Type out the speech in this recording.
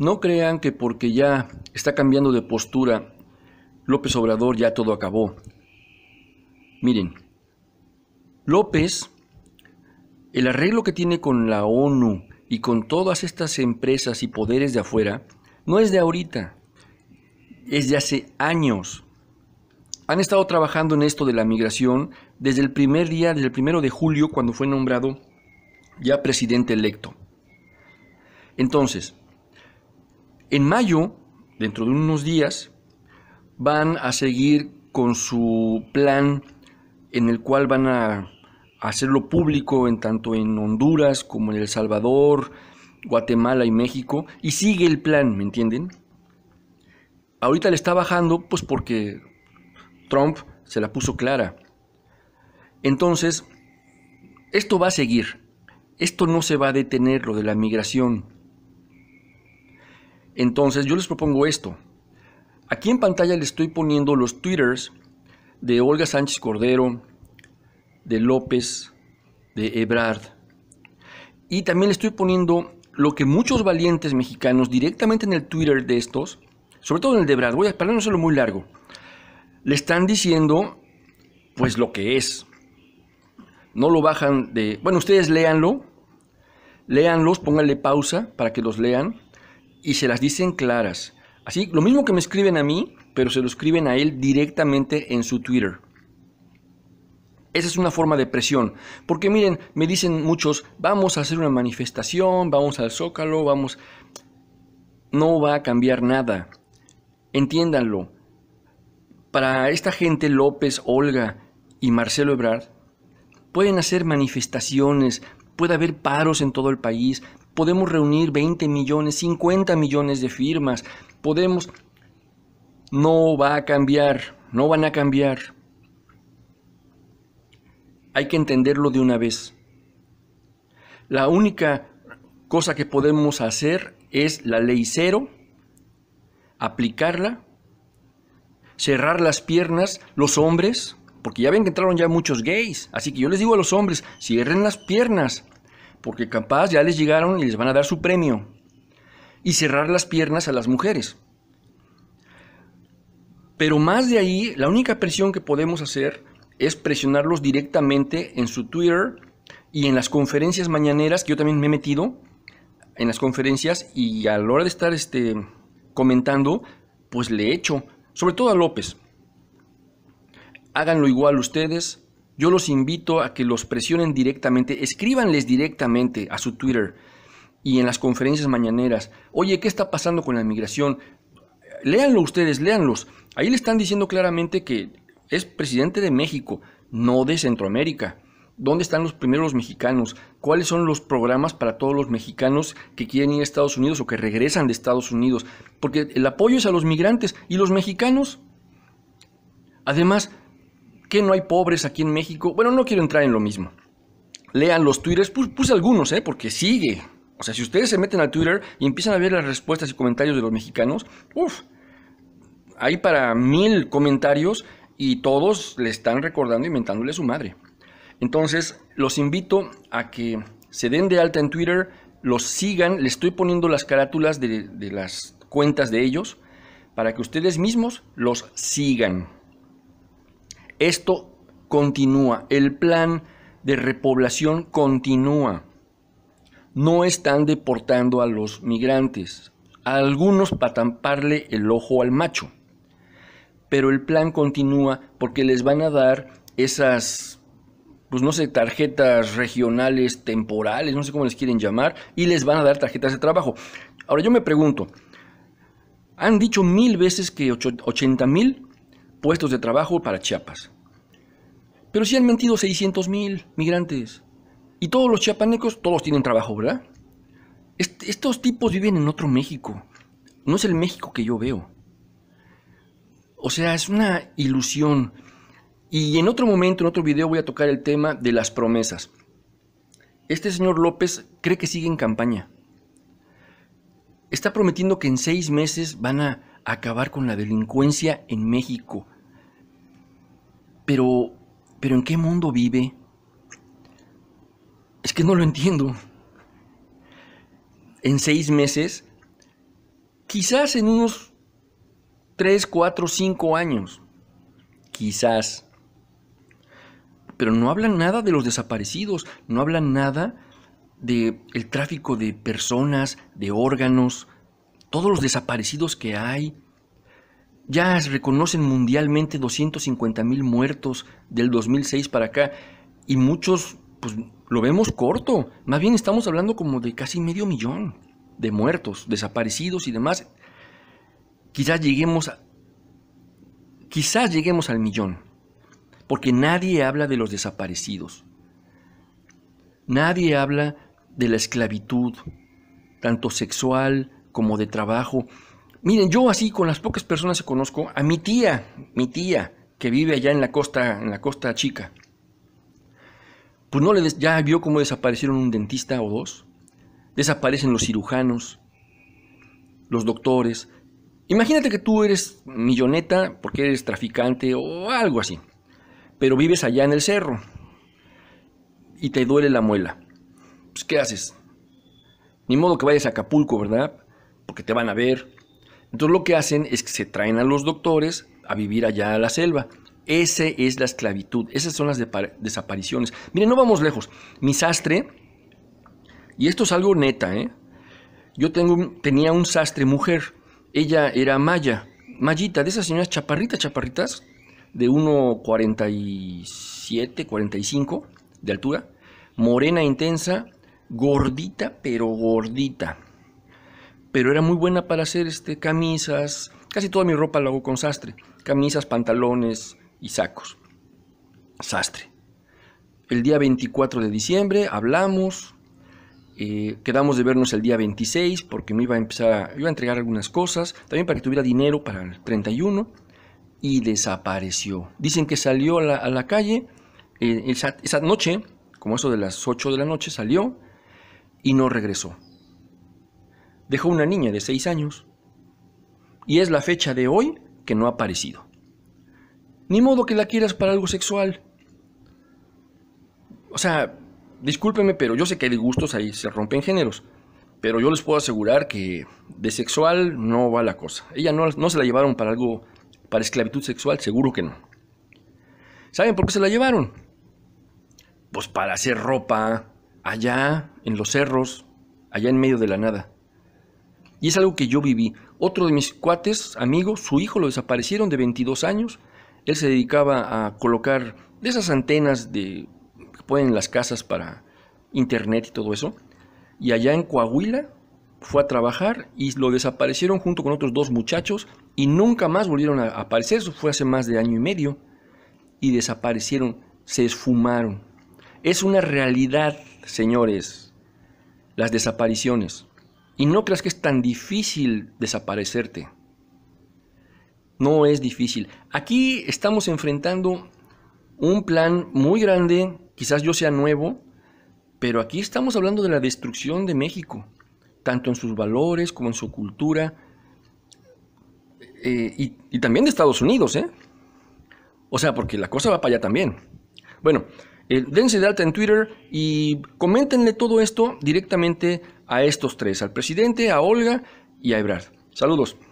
No crean que porque ya está cambiando de postura López Obrador ya todo acabó. Miren, López, el arreglo que tiene con la ONU y con todas estas empresas y poderes de afuera, no es de ahorita, es de hace años. Han estado trabajando en esto de la migración desde el primer día, desde el primero de julio, cuando fue nombrado ya presidente electo. Entonces, en mayo, dentro de unos días, van a seguir con su plan en el cual van a hacerlo público en tanto en Honduras como en El Salvador, Guatemala y México, y sigue el plan, ¿me entienden? Ahorita le está bajando, pues porque Trump se la puso clara. Entonces, esto va a seguir, esto no se va a detener, lo de la migración. Entonces yo les propongo esto. Aquí en pantalla les estoy poniendo los twitters de Olga Sánchez Cordero, de López, de Ebrard. Y también les estoy poniendo lo que muchos valientes mexicanos directamente en el Twitter de estos, sobre todo en el de Ebrard, voy a para muy largo, le están diciendo pues lo que es. No lo bajan de... Bueno, ustedes léanlo, léanlos, pónganle pausa para que los lean y se las dicen claras. Así, lo mismo que me escriben a mí, pero se lo escriben a él directamente en su Twitter. Esa es una forma de presión. Porque miren, me dicen muchos, vamos a hacer una manifestación, vamos al zócalo, vamos... No va a cambiar nada. Entiéndanlo. Para esta gente, López, Olga y Marcelo Ebrard, pueden hacer manifestaciones, puede haber paros en todo el país, podemos reunir 20 millones, 50 millones de firmas, podemos... No va a cambiar, no van a cambiar. Hay que entenderlo de una vez. La única cosa que podemos hacer es la ley cero, aplicarla, cerrar las piernas, los hombres, porque ya ven que entraron ya muchos gays, así que yo les digo a los hombres, cierren las piernas, porque capaz ya les llegaron y les van a dar su premio. Y cerrar las piernas a las mujeres. Pero más de ahí, la única presión que podemos hacer es presionarlos directamente en su Twitter y en las conferencias mañaneras, que yo también me he metido en las conferencias y a la hora de estar este, comentando, pues le echo, sobre todo a López. Háganlo igual ustedes, yo los invito a que los presionen directamente, escríbanles directamente a su Twitter y en las conferencias mañaneras, oye, ¿qué está pasando con la migración? Léanlo ustedes, léanlos. Ahí le están diciendo claramente que es presidente de México, no de Centroamérica. ¿Dónde están los primeros mexicanos? ¿Cuáles son los programas para todos los mexicanos que quieren ir a Estados Unidos o que regresan de Estados Unidos? Porque el apoyo es a los migrantes y los mexicanos. Además, ¿Qué no hay pobres aquí en México? Bueno, no quiero entrar en lo mismo. Lean los twitters, puse, algunos, ¿eh? Porque sigue. O sea, si ustedes se meten a Twitter y empiezan a ver las respuestas y comentarios de los mexicanos, uff, hay para mil comentarios y todos le están recordando y mentándole a su madre. Entonces, los invito a que se den de alta en Twitter, los sigan, les estoy poniendo las carátulas de, de las cuentas de ellos para que ustedes mismos los sigan. Esto continúa, el plan de repoblación continúa. No están deportando a los migrantes, algunos para tamparle el ojo al macho. Pero el plan continúa porque les van a dar esas, pues no sé, tarjetas regionales temporales, no sé cómo les quieren llamar, y les van a dar tarjetas de trabajo. Ahora yo me pregunto, han dicho mil veces que 80 mil puestos de trabajo para Chiapas. Pero si han mentido 600 mil migrantes. Y todos los chiapanecos, todos tienen trabajo, ¿verdad? estos tipos viven en otro México. No es el México que yo veo. O sea, es una ilusión. Y en otro momento, en otro video, voy a tocar el tema de las promesas. Este señor López cree que sigue en campaña. Está prometiendo que en seis meses van a acabar con la delincuencia en México. Pero, pero ¿en qué mundo vive? Es que no lo entiendo. En seis meses, quizás en unos tres, cuatro, cinco años, quizás. Pero no hablan nada de los desaparecidos, no hablan nada de el tráfico de personas, de órganos, todos los desaparecidos que hay. Ya reconocen mundialmente 250 mil muertos del 2006 para acá y muchos, pues lo vemos corto. Más bien estamos hablando como de casi medio millón de muertos, desaparecidos y demás. Quizás lleguemos, quizás lleguemos al millón, porque nadie habla de los desaparecidos. Nadie habla de la esclavitud, tanto sexual, como de trabajo. Miren, yo así con las pocas personas que conozco, a mi tía, mi tía, que vive allá en la costa, en la costa chica, pues no le ya vio cómo desaparecieron un dentista o dos, desaparecen los cirujanos, los doctores. Imagínate que tú eres milloneta porque eres traficante o algo así, pero vives allá en el cerro y te duele la muela. Pues, ¿qué haces? Ni modo que vayas a Acapulco, ¿verdad? porque te van a ver. Entonces lo que hacen es que se traen a los doctores a vivir allá a la selva. Esa es la esclavitud, esas son las desapariciones. Miren, no vamos lejos. Mi sastre, y esto es algo neta, ¿eh? yo tenía un sastre mujer, ella era maya, mayita, de esas señoras chaparritas, chaparritas, de 1,47, 45 de altura, morena intensa, gordita, pero gordita pero era muy buena para hacer este, camisas, casi toda mi ropa la hago con sastre, camisas, pantalones y sacos. Sastre. El día 24 de diciembre hablamos, eh, quedamos de vernos el día 26 porque me iba a empezar, iba a entregar algunas cosas, también para que tuviera dinero para el 31 y desapareció. Dicen que salió a la, calle eh, esa, esa noche, como eso de las 8 de la noche, salió y no regresó dejó una niña de 6 años. Y es la fecha de hoy que no ha aparecido. Ni modo que la quieras para algo sexual. O sea, discúlpeme, pero yo sé que hay gustos, ahí se rompen géneros. Pero yo les puedo asegurar que de sexual no va la cosa. Ella no, no se la llevaron para algo, para esclavitud sexual, seguro que no. ¿Saben por qué se la llevaron? Pues para hacer ropa allá en los cerros, allá en medio de la nada. Y es algo que yo viví. Otro de mis cuates, amigo, su hijo lo desaparecieron de 22 años. Él se dedicaba a colocar esas antenas de, que ponen en las casas para internet y todo eso. Y allá en Coahuila fue a trabajar y lo desaparecieron junto con otros dos muchachos y nunca más volvieron a aparecer. Eso fue hace más de año y medio. Y desaparecieron, se esfumaron. Es una realidad, señores, las desapariciones. Y no creas que es tan difícil desaparecerte. No es difícil. Aquí estamos enfrentando un plan muy grande, quizás yo sea nuevo, pero aquí estamos hablando de la destrucción de México, tanto en sus valores como en su cultura, eh, y, y, también de Estados Unidos, ¿eh? O sea, porque la cosa va para allá también. Bueno, eh, dense data en Twitter y coméntenle todo esto directamente a estos tres, al presidente, a Olga y a Ebrard. Saludos.